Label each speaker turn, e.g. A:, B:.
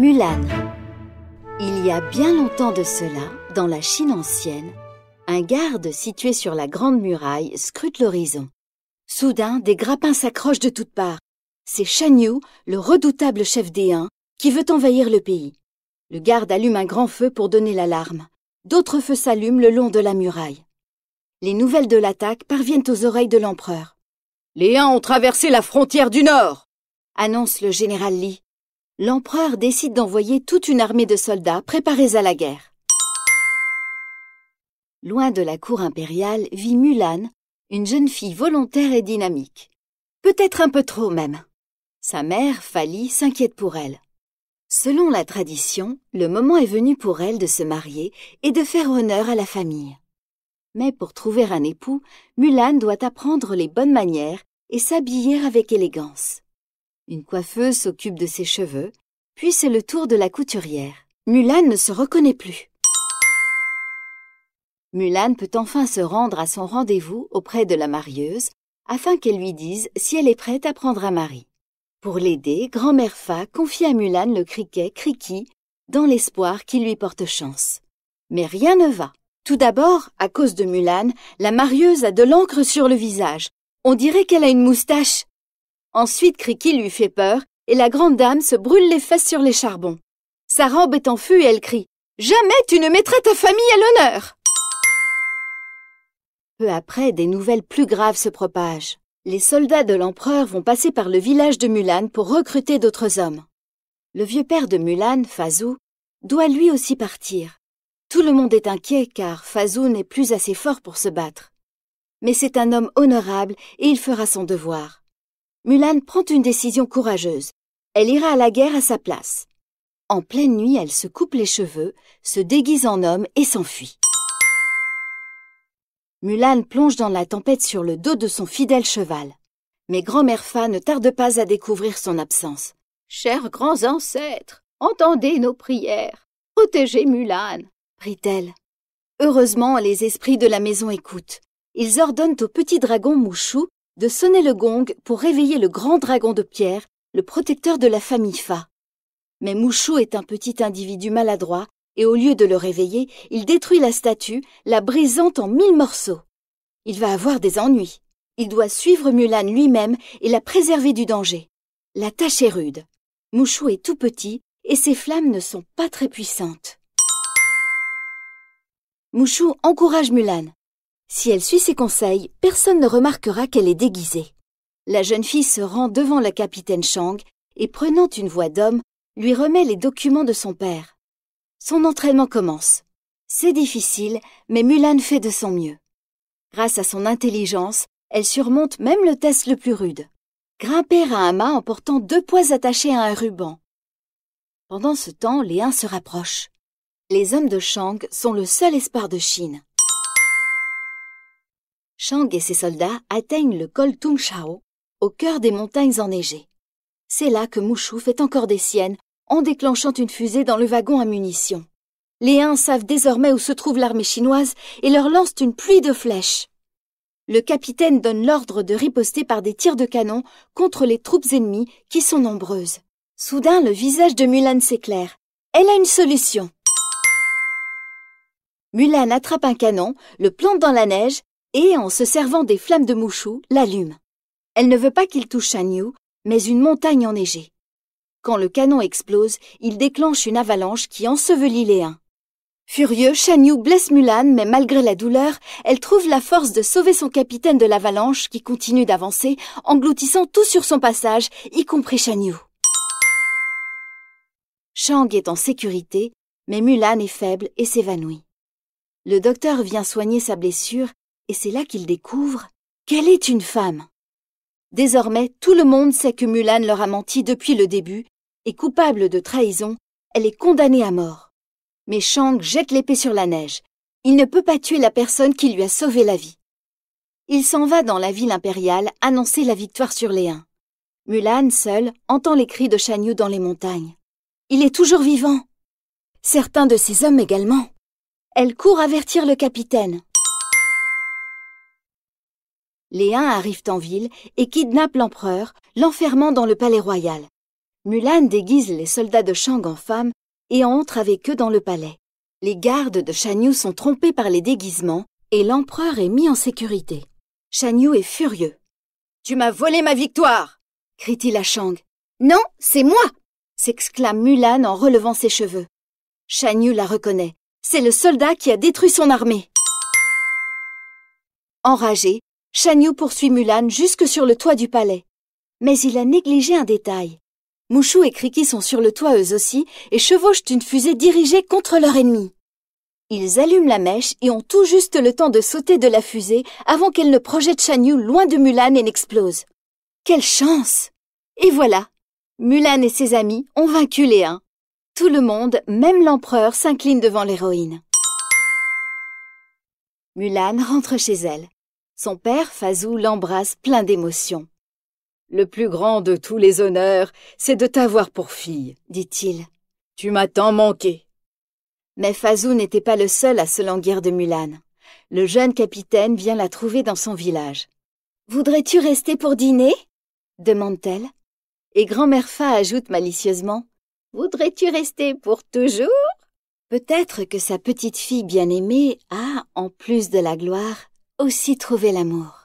A: Mulan. Il y a bien longtemps de cela, dans la Chine ancienne, un garde situé sur la grande muraille scrute l'horizon. Soudain, des grappins s'accrochent de toutes parts. C'est Shan Yu, le redoutable chef des Huns, qui veut envahir le pays. Le garde allume un grand feu pour donner l'alarme. D'autres feux s'allument le long de la muraille. Les nouvelles de l'attaque parviennent aux oreilles de l'empereur. Les Huns ont traversé la frontière du Nord, annonce le général Li l'empereur décide d'envoyer toute une armée de soldats préparés à la guerre. Loin de la cour impériale vit Mulan, une jeune fille volontaire et dynamique. Peut-être un peu trop même. Sa mère, Fali, s'inquiète pour elle. Selon la tradition, le moment est venu pour elle de se marier et de faire honneur à la famille. Mais pour trouver un époux, Mulan doit apprendre les bonnes manières et s'habiller avec élégance. Une coiffeuse s'occupe de ses cheveux, puis c'est le tour de la couturière. Mulan ne se reconnaît plus. Mulan peut enfin se rendre à son rendez-vous auprès de la marieuse afin qu'elle lui dise si elle est prête à prendre un mari. Pour l'aider, grand-mère Fa confie à Mulan le criquet Criqui dans l'espoir qu'il lui porte chance. Mais rien ne va. Tout d'abord, à cause de Mulan, la marieuse a de l'encre sur le visage. On dirait qu'elle a une moustache. Ensuite, Criqui lui fait peur et la grande dame se brûle les fesses sur les charbons. Sa robe est en feu et elle crie Jamais tu ne mettras ta famille à l'honneur Peu après, des nouvelles plus graves se propagent. Les soldats de l'empereur vont passer par le village de Mulan pour recruter d'autres hommes. Le vieux père de Mulan, Fazou, doit lui aussi partir. Tout le monde est inquiet car Fazou n'est plus assez fort pour se battre. Mais c'est un homme honorable et il fera son devoir. Mulan prend une décision courageuse. Elle ira à la guerre à sa place. En pleine nuit, elle se coupe les cheveux, se déguise en homme et s'enfuit. Mulan plonge dans la tempête sur le dos de son fidèle cheval. Mais grand-mère Fa ne tarde pas à découvrir son absence. Chers grands ancêtres, entendez nos prières. Protégez Mulan, prie-t-elle. Heureusement, les esprits de la maison écoutent. Ils ordonnent au petit dragon Mouchou de sonner le gong pour réveiller le grand dragon de pierre, le protecteur de la famille Fa. Mais Mouchou est un petit individu maladroit, et au lieu de le réveiller, il détruit la statue, la brisant en mille morceaux. Il va avoir des ennuis. Il doit suivre Mulan lui-même et la préserver du danger. La tâche est rude. Mouchou est tout petit, et ses flammes ne sont pas très puissantes. Mouchou encourage Mulan. Si elle suit ses conseils, personne ne remarquera qu'elle est déguisée. La jeune fille se rend devant la capitaine Shang et, prenant une voix d'homme, lui remet les documents de son père. Son entraînement commence. C'est difficile, mais Mulan fait de son mieux. Grâce à son intelligence, elle surmonte même le test le plus rude. Grimper à un mât en portant deux poids attachés à un ruban. Pendant ce temps, les uns se rapprochent. Les hommes de Shang sont le seul espoir de Chine. Shang et ses soldats atteignent le col Tung Shao, au cœur des montagnes enneigées. C'est là que Mouchou fait encore des siennes en déclenchant une fusée dans le wagon à munitions. Les uns savent désormais où se trouve l'armée chinoise et leur lancent une pluie de flèches. Le capitaine donne l'ordre de riposter par des tirs de canon contre les troupes ennemies qui sont nombreuses. Soudain, le visage de Mulan s'éclaire. Elle a une solution. Mulan attrape un canon, le plante dans la neige et, en se servant des flammes de Mouchou, l'allume. Elle ne veut pas qu'il touche Shanyu, mais une montagne enneigée. Quand le canon explose, il déclenche une avalanche qui ensevelit les uns. Furieux, Shanyu blesse Mulan, mais malgré la douleur, elle trouve la force de sauver son capitaine de l'avalanche qui continue d'avancer, engloutissant tout sur son passage, y compris Shanyu. Shang est en sécurité, mais Mulan est faible et s'évanouit. Le docteur vient soigner sa blessure et c'est là qu'il découvre qu'elle est une femme. Désormais, tout le monde sait que Mulan leur a menti depuis le début, et coupable de trahison, elle est condamnée à mort. Mais Shang jette l'épée sur la neige. Il ne peut pas tuer la personne qui lui a sauvé la vie. Il s'en va dans la ville impériale annoncer la victoire sur les Huns. Mulan, seul, entend les cris de Shanyu dans les montagnes. Il est toujours vivant. Certains de ses hommes également. Elle court avertir le capitaine. Les Huns arrivent en ville et kidnappent l'empereur, l'enfermant dans le palais royal. Mulan déguise les soldats de Shang en femmes et entre avec eux dans le palais. Les gardes de Shanyu sont trompés par les déguisements et l'empereur est mis en sécurité. Shanyu est furieux. Tu m'as volé ma victoire crie-t-il à Shang. Non, c'est moi s'exclame Mulan en relevant ses cheveux. Shanyu la reconnaît. C'est le soldat qui a détruit son armée. Enragé, Shanyu poursuit Mulan jusque sur le toit du palais. Mais il a négligé un détail. Mouchou et Kriki sont sur le toit eux aussi et chevauchent une fusée dirigée contre leur ennemi. Ils allument la mèche et ont tout juste le temps de sauter de la fusée avant qu'elle ne projette Shanyu loin de Mulan et n'explose. Quelle chance Et voilà Mulan et ses amis ont vaincu les uns. Tout le monde, même l'empereur, s'incline devant l'héroïne. Mulan rentre chez elle. Son père, Fazou, l'embrasse plein d'émotion. Le plus grand de tous les honneurs, c'est de t'avoir pour fille, dit-il. Tu m'as tant manqué. Mais Fazou n'était pas le seul à se languir de Mulan. Le jeune capitaine vient la trouver dans son village. Voudrais-tu rester pour dîner demande-t-elle. Et grand-mère Fa ajoute malicieusement Voudrais-tu rester pour toujours Peut-être que sa petite fille bien-aimée a, en plus de la gloire, aussi trouver l'amour.